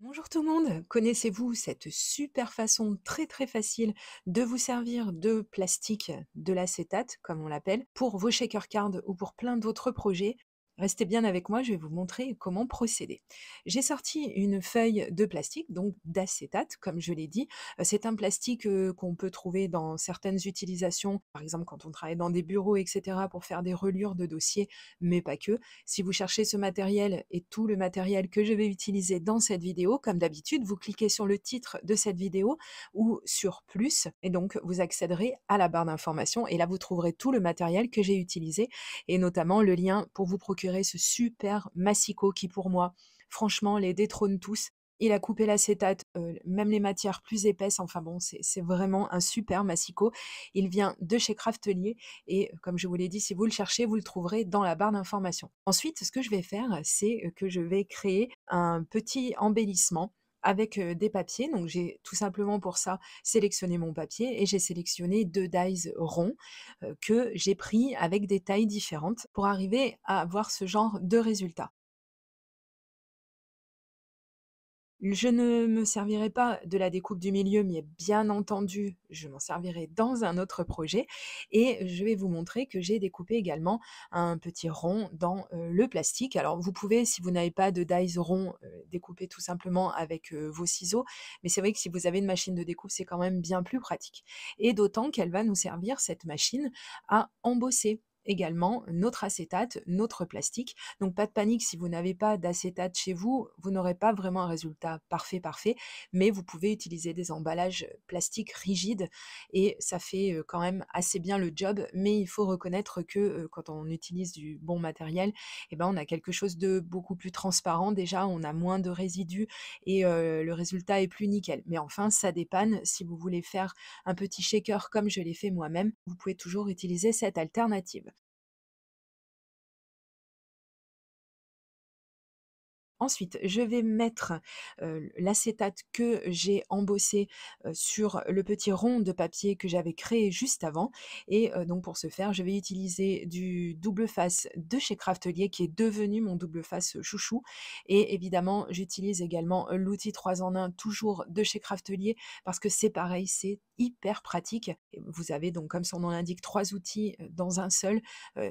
Bonjour tout le monde, connaissez-vous cette super façon très très facile de vous servir de plastique, de l'acétate comme on l'appelle, pour vos shaker cards ou pour plein d'autres projets Restez bien avec moi, je vais vous montrer comment procéder. J'ai sorti une feuille de plastique, donc d'acétate, comme je l'ai dit. Euh, c'est un plastique euh, qu'on peut trouver dans certaines utilisations, par exemple quand on travaille dans des bureaux, etc., pour faire des reliures de dossiers, mais pas que. Si vous cherchez ce matériel et tout le matériel que je vais utiliser dans cette vidéo, comme d'habitude, vous cliquez sur le titre de cette vidéo ou sur plus, et donc vous accéderez à la barre d'information, et là vous trouverez tout le matériel que j'ai utilisé, et notamment le lien pour vous procurer ce super massico qui, pour moi, franchement, les détrône tous. Il a coupé l'acétate, euh, même les matières plus épaisses. Enfin bon, c'est vraiment un super massico. Il vient de chez Craftelier et, euh, comme je vous l'ai dit, si vous le cherchez, vous le trouverez dans la barre d'information. Ensuite, ce que je vais faire, c'est euh, que je vais créer un petit embellissement avec des papiers. Donc j'ai tout simplement pour ça sélectionné mon papier et j'ai sélectionné deux dies ronds que j'ai pris avec des tailles différentes pour arriver à avoir ce genre de résultat. Je ne me servirai pas de la découpe du milieu, mais bien entendu, je m'en servirai dans un autre projet. Et je vais vous montrer que j'ai découpé également un petit rond dans euh, le plastique. Alors vous pouvez, si vous n'avez pas de dies rond, euh, découper tout simplement avec euh, vos ciseaux. Mais c'est vrai que si vous avez une machine de découpe, c'est quand même bien plus pratique. Et d'autant qu'elle va nous servir, cette machine, à embosser également notre acétate, notre plastique. Donc pas de panique si vous n'avez pas d'acétate chez vous, vous n'aurez pas vraiment un résultat parfait parfait, mais vous pouvez utiliser des emballages plastiques rigides et ça fait quand même assez bien le job, mais il faut reconnaître que quand on utilise du bon matériel, eh ben on a quelque chose de beaucoup plus transparent déjà, on a moins de résidus et le résultat est plus nickel. Mais enfin, ça dépanne si vous voulez faire un petit shaker comme je l'ai fait moi-même, vous pouvez toujours utiliser cette alternative. Ensuite, je vais mettre l'acétate que j'ai embossé sur le petit rond de papier que j'avais créé juste avant. Et donc pour ce faire, je vais utiliser du double face de chez Craftelier qui est devenu mon double face chouchou. Et évidemment, j'utilise également l'outil 3 en 1 toujours de chez Craftelier parce que c'est pareil, c'est hyper pratique. Vous avez donc, comme son nom l'indique, trois outils dans un seul.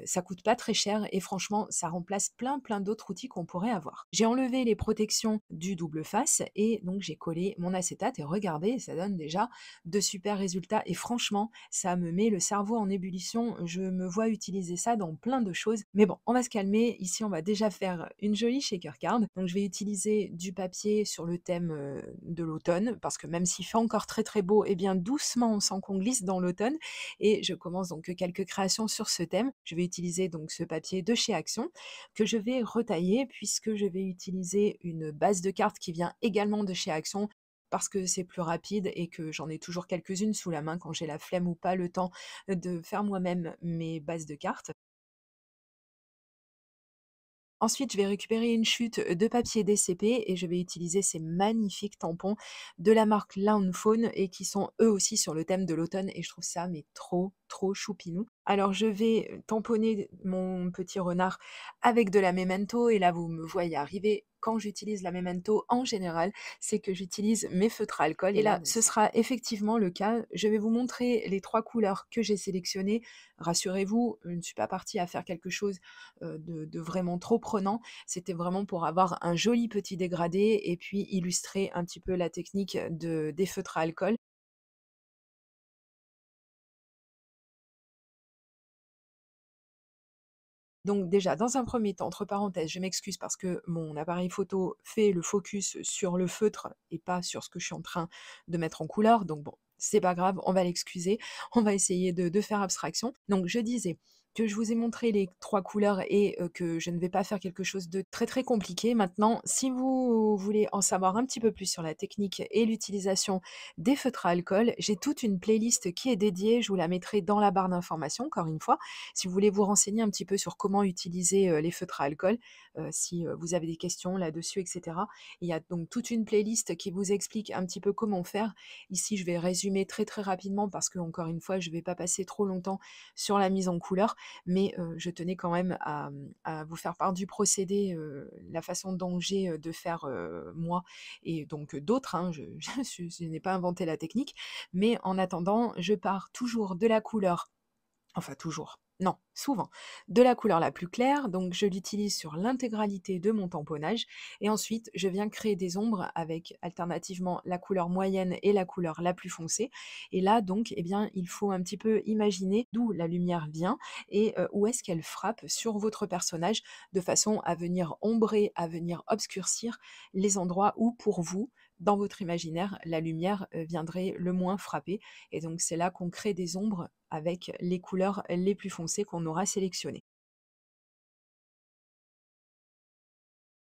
ça coûte pas très cher et franchement, ça remplace plein plein d'autres outils qu'on pourrait avoir. J'ai les protections du double face et donc j'ai collé mon acétate et regardez, ça donne déjà de super résultats et franchement, ça me met le cerveau en ébullition. Je me vois utiliser ça dans plein de choses. Mais bon, on va se calmer. Ici, on va déjà faire une jolie shaker card. Donc je vais utiliser du papier sur le thème euh, de l'automne parce que même s'il fait encore très très beau, et eh bien doucement on sent qu'on glisse dans l'automne et je commence donc quelques créations sur ce thème. Je vais utiliser donc ce papier de chez Action que je vais retailler puisque je vais utiliser utiliser une base de cartes qui vient également de chez Action parce que c'est plus rapide et que j'en ai toujours quelques-unes sous la main quand j'ai la flemme ou pas le temps de faire moi-même mes bases de cartes. Ensuite, je vais récupérer une chute de papier DCP et je vais utiliser ces magnifiques tampons de la marque Lawn et qui sont eux aussi sur le thème de l'automne et je trouve ça mais trop trop choupinou. Alors je vais euh, tamponner mon petit renard avec de la memento et là vous me voyez arriver. Quand j'utilise la memento en général, c'est que j'utilise mes feutres à alcool. Et là, ce sera effectivement le cas. Je vais vous montrer les trois couleurs que j'ai sélectionnées. Rassurez-vous, je ne suis pas partie à faire quelque chose euh, de, vraiment trop prenant. C'était vraiment pour avoir un joli petit dégradé et puis illustrer un petit peu la technique de, des feutres à alcool. Donc déjà, dans un premier temps, entre parenthèses, je m'excuse parce que mon appareil photo fait le focus sur le feutre et pas sur ce que je suis en train de mettre en couleur. Donc bon, c'est pas grave, on va l'excuser, on va essayer de, de, faire abstraction. Donc je disais, que je vous ai montré les trois couleurs et que je ne vais pas faire quelque chose de très très compliqué. Maintenant, si vous voulez en savoir un petit peu plus sur la technique et l'utilisation des feutres à alcool, j'ai toute une playlist qui est dédiée. Je vous la mettrai dans la barre d'informations, encore une fois. Si vous voulez vous renseigner un petit peu sur comment utiliser les feutres à alcool, euh, si vous avez des questions là-dessus, etc. Il y a donc toute une playlist qui vous explique un petit peu comment faire. Ici, je vais résumer très très rapidement parce que, encore une fois, je ne vais pas passer trop longtemps sur la mise en couleur, mais je tenais quand même mmh, à, vous faire part du procédé, la façon dont j'ai de faire moi et donc d'autres. Hein, je n'ai pas inventé la technique, mais en attendant, je pars toujours de la couleur, enfin toujours, non, souvent, de la couleur la plus claire, donc je l'utilise sur l'intégralité de mon tamponnage, et ensuite je viens créer des ombres avec alternativement la couleur moyenne et la couleur la plus foncée, et là donc, eh bien, il faut un petit peu imaginer d'où la lumière vient et euh, où est-ce qu'elle frappe sur votre personnage, de façon à venir ombrer, à venir obscurcir les endroits où pour vous dans votre imaginaire, la lumière viendrait le moins frapper. Et donc c'est là qu'on crée des ombres avec les couleurs les plus foncées qu'on aura sélectionnées.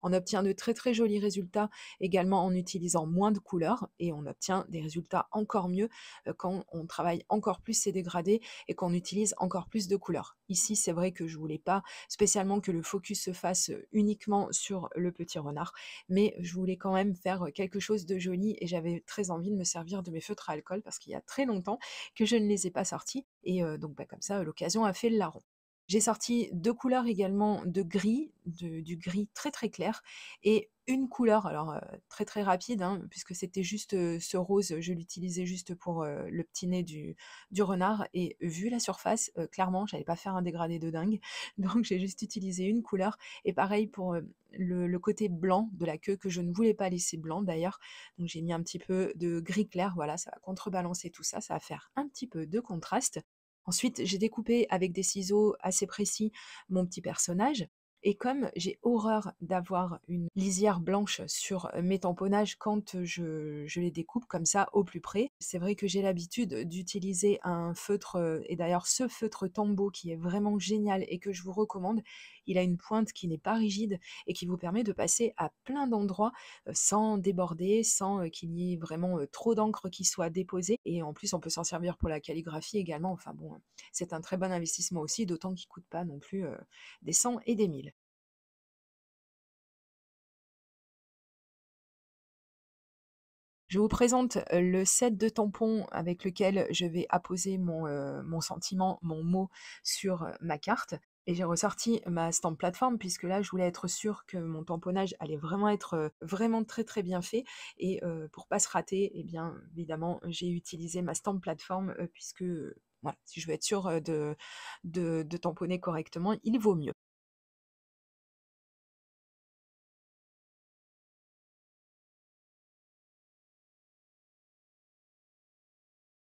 On obtient de très très jolis résultats également en utilisant moins de couleurs et on obtient des résultats encore mieux euh, quand on travaille encore plus ces dégradés et qu'on utilise encore plus de couleurs. Ici, c'est vrai que je voulais pas spécialement que le focus se fasse uniquement sur le petit renard, mais je voulais quand même faire quelque chose de joli et j'avais très envie de me servir de mes feutres à alcool parce qu'il y a très longtemps que je ne les ai pas sortis et euh, donc bah, comme ça l'occasion a fait le larron. J'ai sorti deux couleurs également de gris, du gris très très clair, et une couleur, alors euh, très très rapide, hein, puisque c'était juste euh, ce rose, je l'utilisais juste pour euh, le petit nez du, renard, et vu la surface, clairement, je n'allais pas faire un dégradé de dingue, donc j'ai juste utilisé une couleur, et pareil pour le, le, côté blanc de la queue, que je ne voulais pas laisser blanc d'ailleurs, donc j'ai mis un petit peu de gris clair, voilà, ça va contrebalancer tout ça, ça va faire un petit peu de contraste, Ensuite, j'ai découpé avec des ciseaux assez précis mon petit personnage et comme j'ai horreur d'avoir une lisière blanche sur euh, mes tamponnages quand euh, je, les découpe comme ça au plus près, c'est vrai que j'ai l'habitude d'utiliser un feutre, euh, et d'ailleurs ce feutre tambo qui est vraiment génial et que je vous recommande, il a une pointe qui n'est pas rigide et qui vous permet de passer à plein d'endroits sans déborder, sans qu'il y ait vraiment trop d'encre qui soit déposée. Et en plus, on peut s'en servir pour la calligraphie également. Enfin bon, hein, c'est un très bon investissement aussi, d'autant qu'il ne coûte pas non plus des 100 et des 1000. Je vous présente le set de tampons avec lequel je vais apposer mon, sentiment, mon mot sur ma carte. Et j'ai ressorti ma stamp plateforme puisque là, je voulais être sûre que mon tamponnage allait vraiment être vraiment très très bien fait. Et pour pas se rater, eh bien évidemment, j'ai utilisé ma stamp plateforme puisque si je veux être sûre de, de tamponner correctement, il vaut mieux.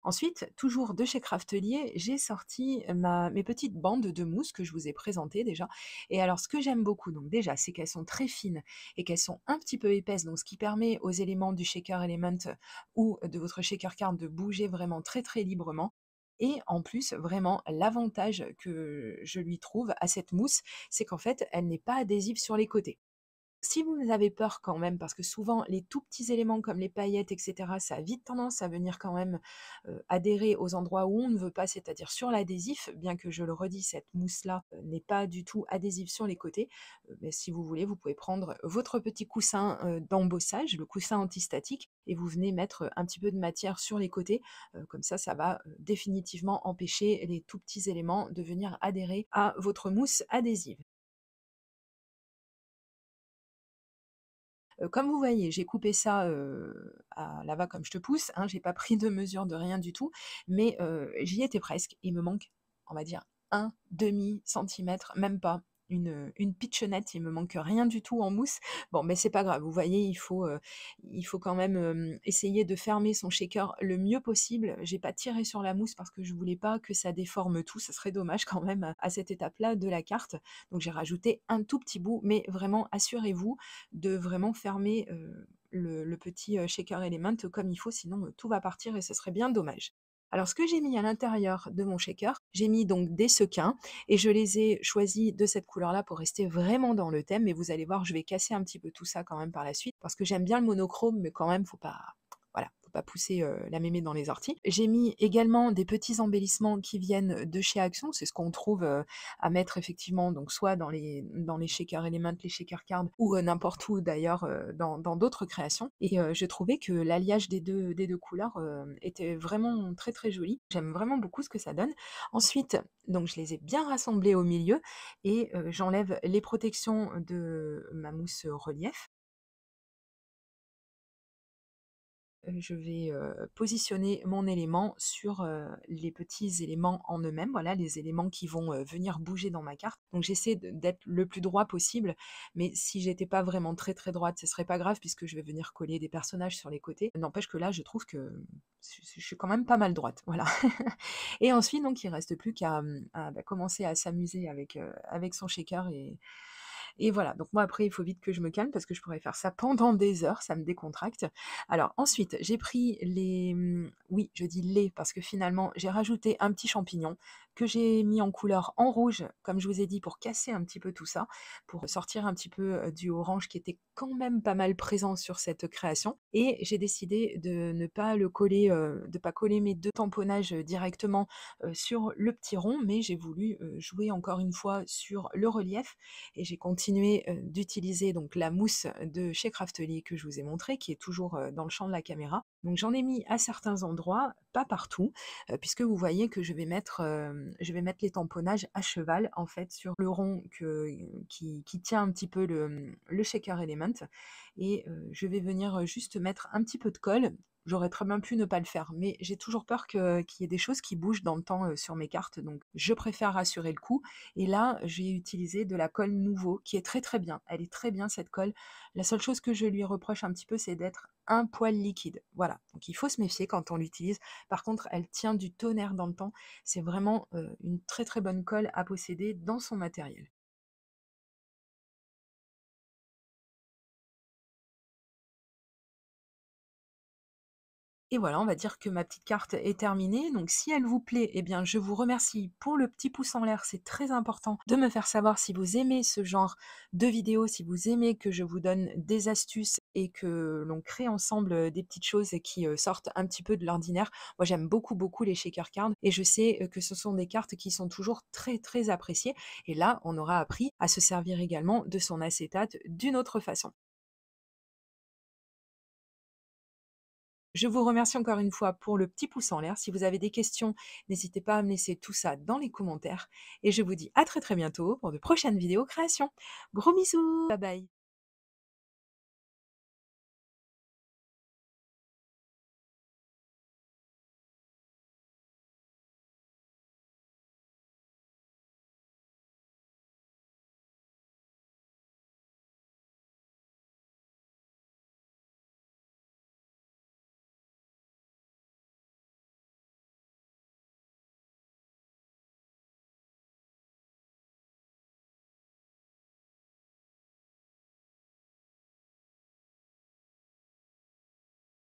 Ensuite, toujours de chez Craftelier, j'ai sorti ma, mes petites bandes de mousse que je vous ai présentées déjà. Et alors, ce que j'aime beaucoup, donc déjà, c'est qu'elles sont très fines et qu'elles sont un petit peu épaisses, donc ce qui permet aux éléments du shaker element ou de votre shaker card de bouger vraiment très très librement. Et en plus, vraiment, l'avantage que je lui trouve à cette mousse, c'est qu'en fait, elle n'est pas adhésive sur les côtés si vous avez peur quand même, parce que souvent les tout petits éléments comme les paillettes, etc., ça a vite tendance à venir quand même adhérer aux endroits où on ne veut pas, c'est-à-dire sur l'adhésif, bien que je le redis, cette mousse-là n'est pas du tout adhésive sur les côtés. mais si vous voulez, vous pouvez prendre votre petit coussin d'embossage, le coussin antistatique, et vous venez mettre un petit peu de matière sur les côtés. comme ça, ça va définitivement empêcher les tout petits éléments de venir adhérer à votre mousse adhésive. comme vous voyez, j'ai coupé ça là-bas comme je te pousse, je hein, j'ai pas pris de mesure de rien du tout, mais j'y étais presque. Il me manque, on va dire, un demi centimètre, même pas, une, une pitchonnette, il me manque rien du tout en mousse. Bon, mais c'est pas grave, vous voyez, il faut, il faut quand même essayer de fermer son shaker le mieux possible. J'ai pas tiré sur la mousse parce que je voulais pas que ça déforme tout, ça serait dommage quand même à, cette étape-là de la carte. Donc j'ai rajouté un tout petit bout, mais vraiment assurez-vous de vraiment fermer. le, le, petit shaker element comme il faut, sinon tout va partir et ce serait bien dommage. Alors ce que j'ai mis à l'intérieur de mon shaker, j'ai mis donc des sequins et je les ai choisis de cette couleur-là pour rester vraiment dans le thème. Mais vous allez voir, je vais casser un petit peu tout ça quand même par la suite parce que j'aime bien le monochrome, mais quand même, faut pas, pas pousser la mémé dans les orties. J'ai mis également des petits embellissements qui viennent de chez Action, c'est ce qu'on trouve à mettre effectivement, donc soit dans les, dans les et les Shaker Cards ou n'importe où d'ailleurs dans d'autres créations. Et je trouvais que l'alliage des deux, des deux couleurs était vraiment très très joli. J'aime vraiment beaucoup ce que ça donne. Ensuite, donc je les ai bien rassemblés au milieu et j'enlève les protections de ma mousse relief Euh, je vais euh, positionner mon élément sur euh, les petits éléments en eux-mêmes, voilà, les éléments qui vont venir bouger dans ma carte. Donc j'essaie d'être le plus droit possible, mais si j'étais pas vraiment très très droite, ce serait pas grave puisque je vais venir coller des personnages sur les côtés. N'empêche que là, je trouve que je, suis quand même pas mal droite, voilà. et ensuite, donc, il reste plus qu'à hum, bah, commencer à s'amuser avec, avec son shaker et et voilà, donc moi après, il faut vite que je me calme parce que je pourrais faire ça pendant des heures, ça me décontracte. Alors ensuite, j'ai pris les... Mmh, oui, je dis les parce que finalement, j'ai rajouté un petit champignon que j'ai mis en couleur en rouge, comme je vous ai dit, pour casser un petit peu tout ça, pour sortir un petit peu du orange qui était quand même pas mal présent sur cette création. Et j'ai décidé de ne pas le coller, de pas coller mes deux tamponnages directement sur le petit rond, mais j'ai voulu jouer encore une fois sur le relief et j'ai continué d'utiliser donc la mousse de chez Craftly que je vous ai montré, qui est toujours dans le champ de la caméra. Donc j'en ai mis à certains endroits, pas partout, puisque vous voyez que je vais mettre, je vais mettre les tamponnages à cheval en fait sur le rond que, qui, qui, tient un petit peu le, le shaker element, et je vais venir juste mettre un petit peu de colle J'aurais très bien pu ne pas le faire, mais j'ai toujours peur qu'il y ait des choses qui bougent dans le temps euh, sur mes cartes, donc je préfère rassurer le coup. Et là, j'ai utilisé de la colle nouveau, qui est très très bien. Elle est très bien cette colle. La seule chose que je lui reproche un petit peu, c'est d'être un poil liquide. Voilà, donc il faut se méfier quand on l'utilise. Par contre, elle tient du tonnerre dans le temps. C'est vraiment euh, une très très bonne colle à posséder dans son matériel. Et voilà, on va dire que ma petite carte est terminée. Donc si elle vous plaît, eh bien je vous remercie pour le petit pouce en l'air. C'est très important de me faire savoir si vous aimez ce genre de vidéos, si vous aimez que je vous donne des astuces et que l'on crée ensemble euh, des petites choses qui euh, sortent un petit peu de l'ordinaire. Moi j'aime beaucoup beaucoup les shaker cards et je sais euh, que ce sont des cartes qui sont toujours très très appréciées. Et là, on aura appris à se servir également de son acétate d'une autre façon. Je vous remercie encore une fois pour le petit pouce en l'air. Si vous avez des questions, n'hésitez pas à me laisser tout ça dans les commentaires. Et je vous dis à très très bientôt pour de prochaines vidéos créations. Gros bisous, bye bye.